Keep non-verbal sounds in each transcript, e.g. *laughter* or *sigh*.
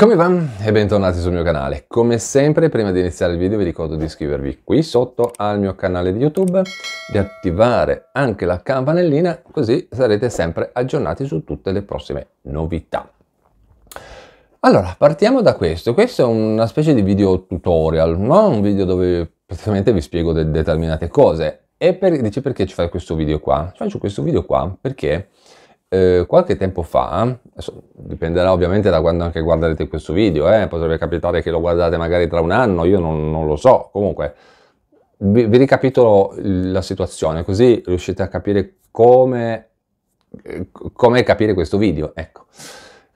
Come va? E bentornati sul mio canale. Come sempre, prima di iniziare il video vi ricordo di iscrivervi qui sotto al mio canale di YouTube, di attivare anche la campanellina, così sarete sempre aggiornati su tutte le prossime novità. Allora, partiamo da questo. Questo è una specie di video tutorial, non Un video dove praticamente vi spiego de determinate cose. E per, dice perché ci fai questo video qua? faccio questo video qua perché eh, qualche tempo fa, dipenderà ovviamente da quando anche guarderete questo video, eh, potrebbe capitare che lo guardate magari tra un anno, io non, non lo so, comunque vi, vi, ricapitolo la situazione così riuscite a capire come, eh, come capire questo video. Ecco.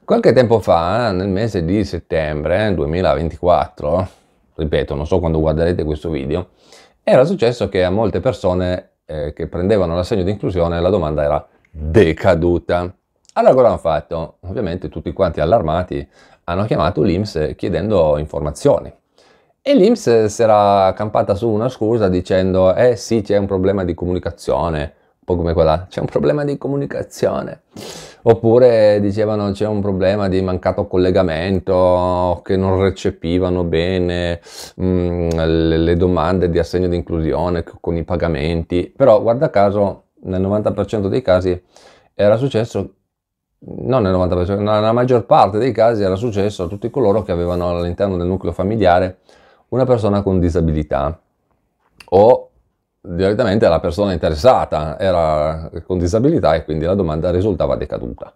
Qualche tempo fa, nel mese di settembre 2024, eh, ripeto, non so quando guarderete questo video, era successo che a molte persone eh, che prendevano l'assegno di inclusione la domanda era decaduta. Allora cosa hanno fatto? Ovviamente tutti quanti allarmati hanno chiamato l'IMS chiedendo informazioni. E l'IMS si era campata su una scusa dicendo eh sì c'è un problema di comunicazione, un po' come quella c'è un problema di comunicazione. Oppure dicevano c'è un problema di mancato collegamento, che non recepivano bene mh, mm, le, le domande di assegno di inclusione con i pagamenti. Però guarda caso nel 90% dei casi era successo, non nel 90%, nella maggior parte dei casi era successo a tutti coloro che avevano all'interno del nucleo familiare una persona con disabilità o direttamente la persona interessata era con disabilità e quindi la domanda risultava decaduta.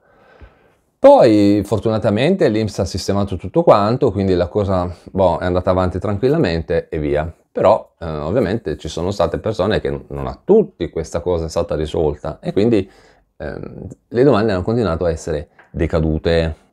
Poi fortunatamente l'Inps ha sistemato tutto quanto, quindi la cosa boh, è andata avanti tranquillamente e via però eh, ovviamente ci sono state persone che non a tutti questa cosa è stata risolta e quindi eh, le domande hanno continuato a essere decadute.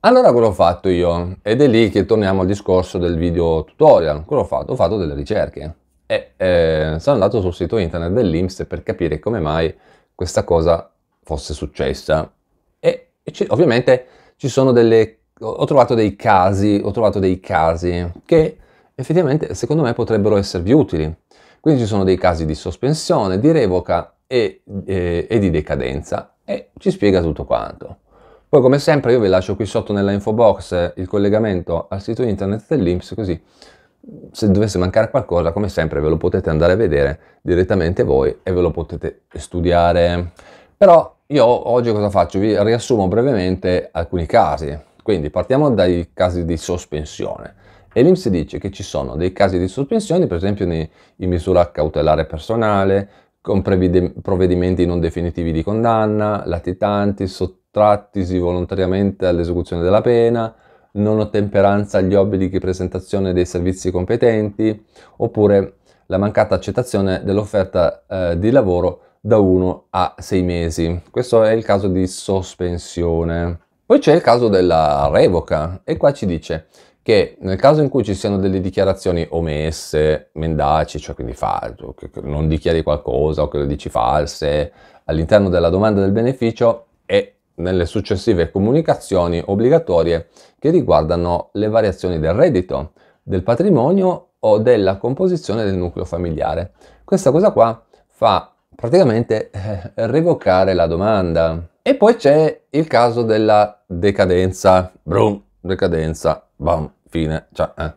Allora cosa ho fatto io? Ed è lì che torniamo al discorso del video tutorial. Cosa ho fatto? Ho fatto delle ricerche e eh, sono andato sul sito internet dell'Inps per capire come mai questa cosa fosse successa. E, e ci, ovviamente ci sono delle... ho trovato dei casi, ho trovato dei casi che effettivamente secondo me potrebbero esservi utili. Quindi ci sono dei casi di sospensione, di revoca e, e, eh, e di decadenza e ci spiega tutto quanto. Poi come sempre io vi lascio qui sotto nella info box il collegamento al sito internet dell'Inps così se dovesse mancare qualcosa come sempre ve lo potete andare a vedere direttamente voi e ve lo potete studiare. Però io oggi cosa faccio? Vi riassumo brevemente alcuni casi. Quindi partiamo dai casi di sospensione. E l'Inps dice che ci sono dei casi di sospensione, per esempio in misura cautelare personale, con provvedimenti non definitivi di condanna, latitanti, sottrattisi volontariamente all'esecuzione della pena, non ottemperanza agli obblighi di presentazione dei servizi competenti, oppure la mancata accettazione dell'offerta eh, di lavoro da 1 a 6 mesi. Questo è il caso di sospensione. Poi c'è il caso della revoca e qua ci dice che nel caso in cui ci siano delle dichiarazioni omesse, mendaci, cioè quindi falso, che non dichiari qualcosa o che lo dici false, all'interno della domanda del beneficio e nelle successive comunicazioni obbligatorie che riguardano le variazioni del reddito, del patrimonio o della composizione del nucleo familiare. Questa cosa qua fa praticamente eh, revocare la domanda. E poi c'è il caso della decadenza. Brum, decadenza, bam, fine. Cioè, eh.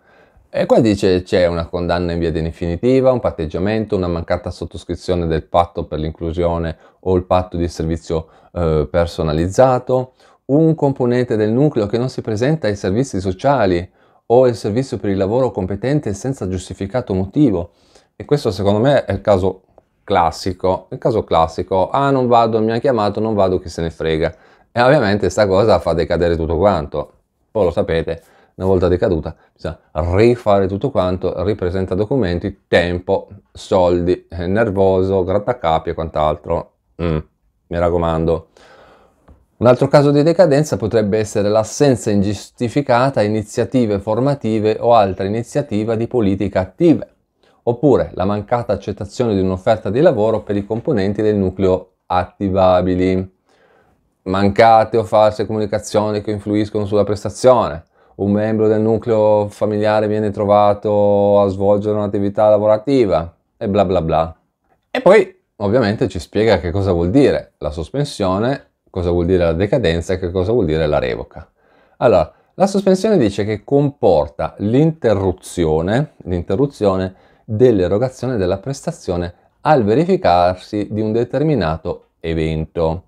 E qua dice c'è una condanna in via definitiva, un patteggiamento, una mancata sottoscrizione del patto per l'inclusione o il patto di servizio eh, personalizzato, un componente del nucleo che non si presenta ai servizi sociali o al servizio per il lavoro competente senza giustificato motivo. E questo secondo me è il caso classico, il caso classico, ah non vado, mi ha chiamato, non vado, chi se ne frega. E ovviamente sta cosa fa decadere tutto quanto o lo sapete, una volta decaduta bisogna rifare tutto quanto, ripresenta documenti, tempo, soldi, eh, nervoso, grattacapi e quant'altro. Mm, mi raccomando. Un altro caso di decadenza potrebbe essere l'assenza ingiustificata a iniziative formative o altra iniziativa di politica attive, oppure la mancata accettazione di un'offerta di lavoro per i componenti del nucleo attivabili mancate o false comunicazioni che influiscono sulla prestazione, un membro del nucleo familiare viene trovato a svolgere un'attività lavorativa e bla bla bla. E poi ovviamente ci spiega che cosa vuol dire la sospensione, cosa vuol dire la decadenza e che cosa vuol dire la revoca. Allora, la sospensione dice che comporta l'interruzione, l'interruzione dell'erogazione della prestazione al verificarsi di un determinato evento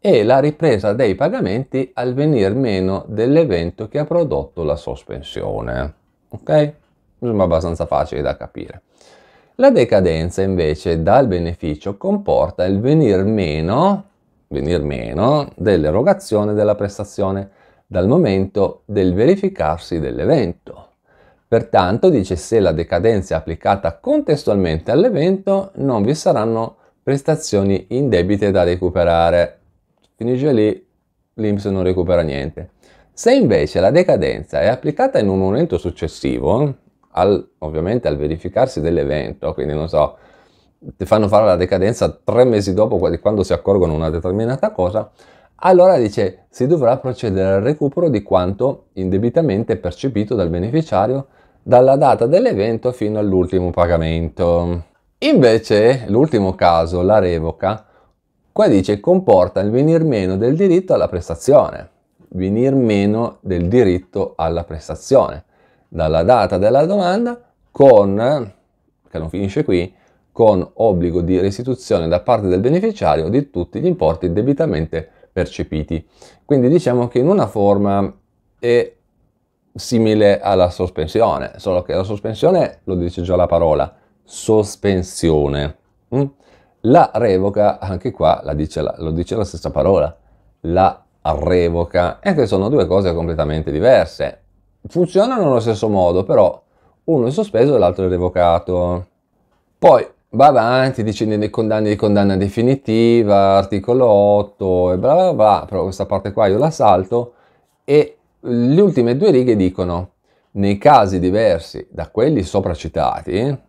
e la ripresa dei pagamenti al venir meno dell'evento che ha prodotto la sospensione. Ok? Sembra abbastanza facile da capire. La decadenza invece dal beneficio comporta il venir meno, venir meno dell'erogazione della prestazione dal momento del verificarsi dell'evento. Pertanto, dice, se la decadenza è applicata contestualmente all'evento, non vi saranno prestazioni indebite da recuperare finisce lì, l'Inps non recupera niente. Se invece la decadenza è applicata in un momento successivo, al, ovviamente al verificarsi dell'evento, quindi non so, ti fanno fare la decadenza tre mesi dopo quando si accorgono una determinata cosa, allora dice si dovrà procedere al recupero di quanto indebitamente percepito dal beneficiario dalla data dell'evento fino all'ultimo pagamento. Invece l'ultimo caso, la revoca, Qua dice comporta il venir meno del diritto alla prestazione, venir meno del diritto alla prestazione, dalla data della domanda con, che non finisce qui, con obbligo di restituzione da parte del beneficiario di tutti gli importi debitamente percepiti. Quindi diciamo che in una forma è simile alla sospensione, solo che la sospensione, lo dice già la parola, sospensione. Mm? La revoca, anche qua dice la, lo dice la stessa parola, la revoca, e che sono due cose completamente diverse. Funzionano allo stesso modo, però uno è sospeso e l'altro è revocato. Poi va avanti, decine di condanni di condanna definitiva, articolo 8 e bla bla bla, però questa parte qua io la salto e le ultime due righe dicono nei casi diversi da quelli sopra citati,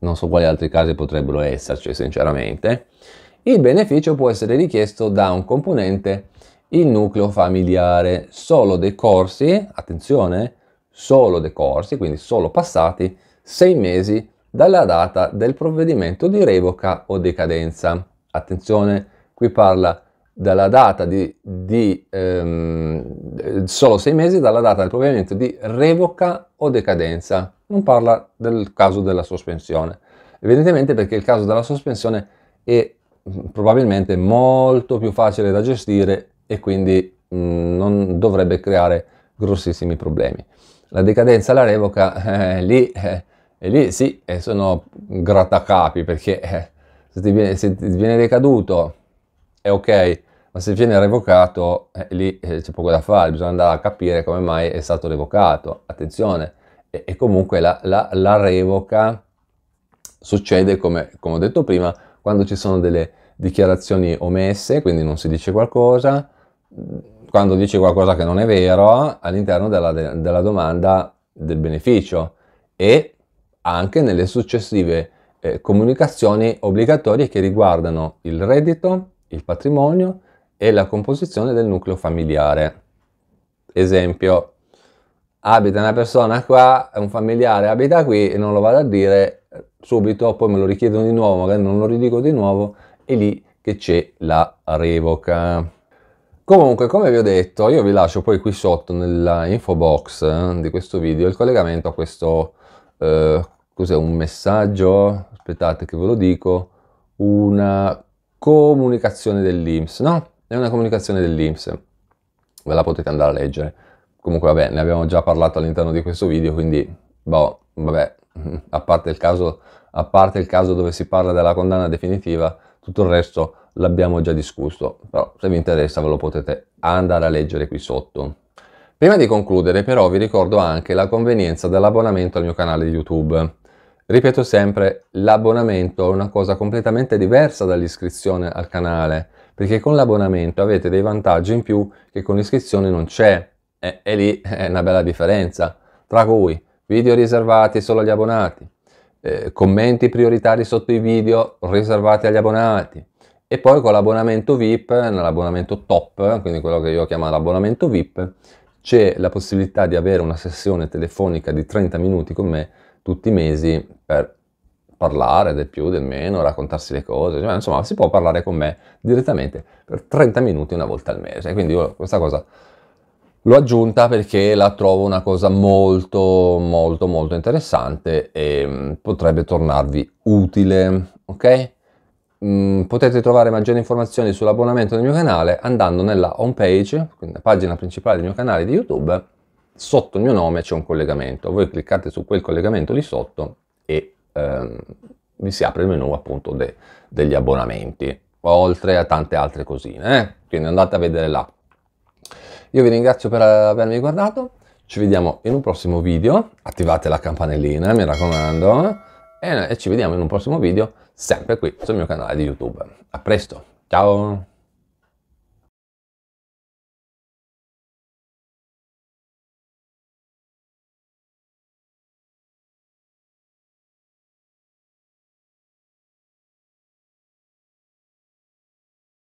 non so quali altri casi potrebbero esserci sinceramente, il beneficio può essere richiesto da un componente il nucleo familiare solo dei corsi, attenzione, solo dei corsi, quindi solo passati sei mesi dalla data del provvedimento di revoca o decadenza. Attenzione, qui parla dalla data di, di ehm, solo sei mesi dalla data del provvedimento di revoca o decadenza. Non parla del caso della sospensione, evidentemente perché il caso della sospensione è mm, probabilmente molto più facile da gestire e quindi mh, mm, non dovrebbe creare grossissimi problemi. La decadenza, la revoca, *laughs* eh, lì, eh, lì, sì, eh, sono grattacapi perché eh, se ti, viene, se ti viene decaduto è ok, ma se viene revocato, eh, lì eh, c'è poco da fare, bisogna andare a capire come mai è stato revocato. Attenzione, e, e comunque la, la, la, revoca succede, come, come, ho detto prima, quando ci sono delle dichiarazioni omesse, quindi non si dice qualcosa, quando dice qualcosa che non è vero all'interno della, della domanda del beneficio e anche nelle successive eh, comunicazioni obbligatorie che riguardano il reddito, il patrimonio e la composizione del nucleo familiare. Esempio, abita una persona qua, un familiare abita qui e non lo vado a dire subito, poi me lo richiedono di nuovo, magari non lo ridico di nuovo, e lì che c'è la revoca. Comunque, come vi ho detto, io vi lascio poi qui sotto nella info box eh, di questo video il collegamento a questo, eh, cos'è, un messaggio, aspettate che ve lo dico, una comunicazione dell'Inps, no? È una comunicazione dell'Inps, ve la potete andare a leggere. Comunque vabbè, ne abbiamo già parlato all'interno di questo video, quindi boh, vabbè, *laughs* a parte, caso, a parte il caso dove si parla della condanna definitiva, tutto il resto l'abbiamo già discusso, però se vi interessa ve lo potete andare a leggere qui sotto. Prima di concludere però vi ricordo anche la convenienza dell'abbonamento al mio canale di YouTube. Ripeto sempre, l'abbonamento è una cosa completamente diversa dall'iscrizione al canale, perché con l'abbonamento avete dei vantaggi in più che con l'iscrizione non c'è e, e lì *laughs* è una bella differenza, tra cui video riservati solo agli abbonati, eh, commenti prioritari sotto i video riservati agli abbonati e poi con l'abbonamento VIP, nell'abbonamento top, quindi quello che io chiamo l'abbonamento VIP, c'è la possibilità di avere una sessione telefonica di 30 minuti con me tutti i mesi per parlare del più, del meno, raccontarsi le cose, cioè, insomma si può parlare con me direttamente per 30 minuti una volta al mese, quindi io questa cosa l'ho aggiunta perché la trovo una cosa molto molto molto interessante e mm, potrebbe tornarvi utile, ok? Mm, potete trovare maggiori informazioni sull'abbonamento del mio canale andando nella home page, quindi la pagina principale del mio canale di YouTube, sotto il mio nome c'è un collegamento, voi cliccate su quel collegamento lì sotto e eh, vi si apre il menu appunto de, degli abbonamenti, oltre a tante altre cosine, eh? quindi andate a vedere là. Io vi ringrazio per avermi guardato, ci vediamo in un prossimo video, attivate la campanellina mi raccomando, e, eh? e ci vediamo in un prossimo video sempre qui sul mio canale di YouTube. A presto, ciao!